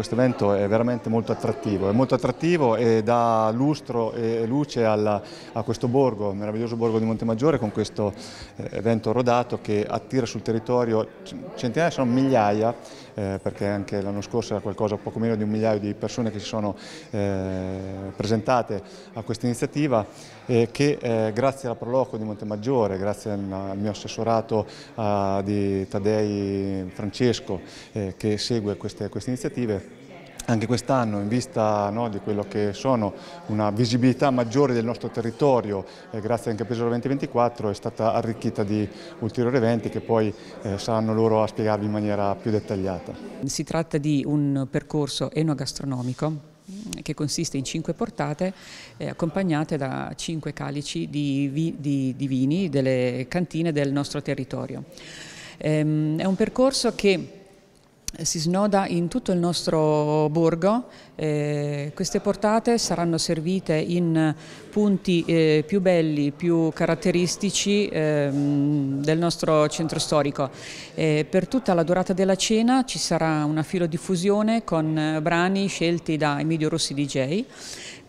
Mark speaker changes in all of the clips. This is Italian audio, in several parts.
Speaker 1: questo evento è veramente molto attrattivo, è molto attrattivo e dà lustro e luce alla, a questo borgo, meraviglioso borgo di Montemaggiore con questo eh, evento rodato che attira sul territorio centinaia, sono migliaia eh, perché anche l'anno scorso era qualcosa poco meno di un migliaio di persone che si sono eh, presentate a questa iniziativa e che eh, grazie alla Proloco di Montemaggiore, grazie al, al mio assessorato ah, di Tadei Francesco eh, che segue queste, queste iniziative anche quest'anno, in vista no, di quello che sono una visibilità maggiore del nostro territorio, eh, grazie anche a Pesaro 2024, è stata arricchita di ulteriori eventi che poi eh, saranno loro a spiegarvi in maniera più dettagliata. Si tratta
Speaker 2: di un percorso enogastronomico mm, che consiste in cinque portate eh, accompagnate da cinque calici di, vi, di, di, vini delle cantine del nostro territorio. Ehm, è un percorso che eh, si snoda in tutto il nostro borgo. Eh, queste portate saranno servite in punti eh, più belli, più caratteristici ehm, del nostro centro storico. Eh, per tutta la durata della cena ci sarà una filodiffusione con brani scelti da Emilio Rossi DJ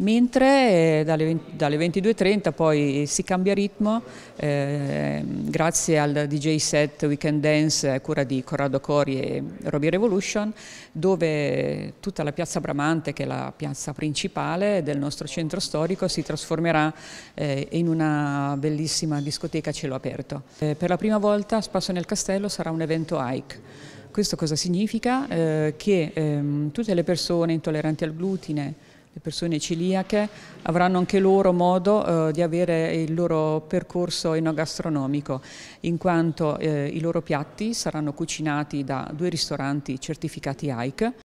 Speaker 2: mentre eh, dalle, 20, dalle 22.30 poi si cambia ritmo eh, grazie al DJ set Weekend Dance a cura di Corrado Cori e Roby Revolution dove tutta la piazza Bramante che è la piazza principale del nostro centro storico si trasformerà eh, in una bellissima discoteca a cielo aperto. Eh, per la prima volta Spasso nel Castello sarà un evento hike. questo cosa significa? Eh, che ehm, tutte le persone intolleranti al glutine, le persone celiache avranno anche loro modo eh, di avere il loro percorso enogastronomico, in quanto eh, i loro piatti saranno cucinati da due ristoranti certificati AIC